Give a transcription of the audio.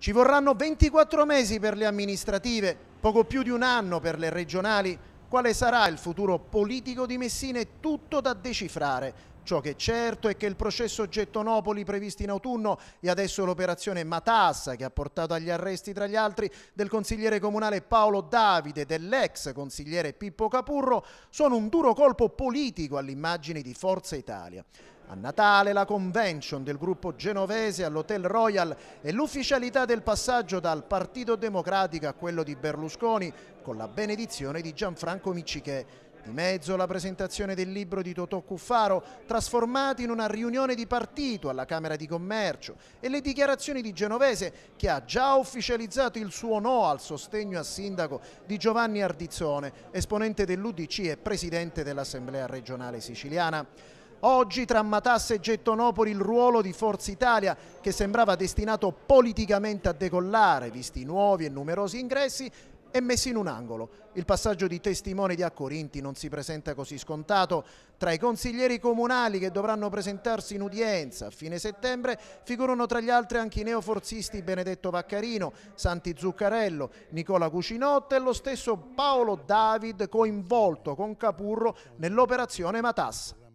Ci vorranno 24 mesi per le amministrative, poco più di un anno per le regionali. Quale sarà il futuro politico di Messina è tutto da decifrare. Ciò che è certo è che il processo Gettonopoli previsto in autunno e adesso l'operazione Matassa che ha portato agli arresti tra gli altri del consigliere comunale Paolo Davide e dell'ex consigliere Pippo Capurro sono un duro colpo politico all'immagine di Forza Italia. A Natale la convention del gruppo genovese all'Hotel Royal e l'ufficialità del passaggio dal Partito Democratico a quello di Berlusconi con la benedizione di Gianfranco Miccichè. Di mezzo la presentazione del libro di Totò Cuffaro, trasformato in una riunione di partito alla Camera di Commercio, e le dichiarazioni di Genovese, che ha già ufficializzato il suo no al sostegno a sindaco di Giovanni Ardizzone, esponente dell'UDC e presidente dell'Assemblea regionale siciliana. Oggi tra Matasse e Gettonopoli il ruolo di Forza Italia che sembrava destinato politicamente a decollare, visti i nuovi e numerosi ingressi, è messo in un angolo. Il passaggio di testimone di Accorinti non si presenta così scontato. Tra i consiglieri comunali che dovranno presentarsi in udienza a fine settembre figurano tra gli altri anche i neoforzisti Benedetto Vaccarino, Santi Zuccarello, Nicola Cucinotto e lo stesso Paolo David coinvolto con Capurro nell'operazione Matassa.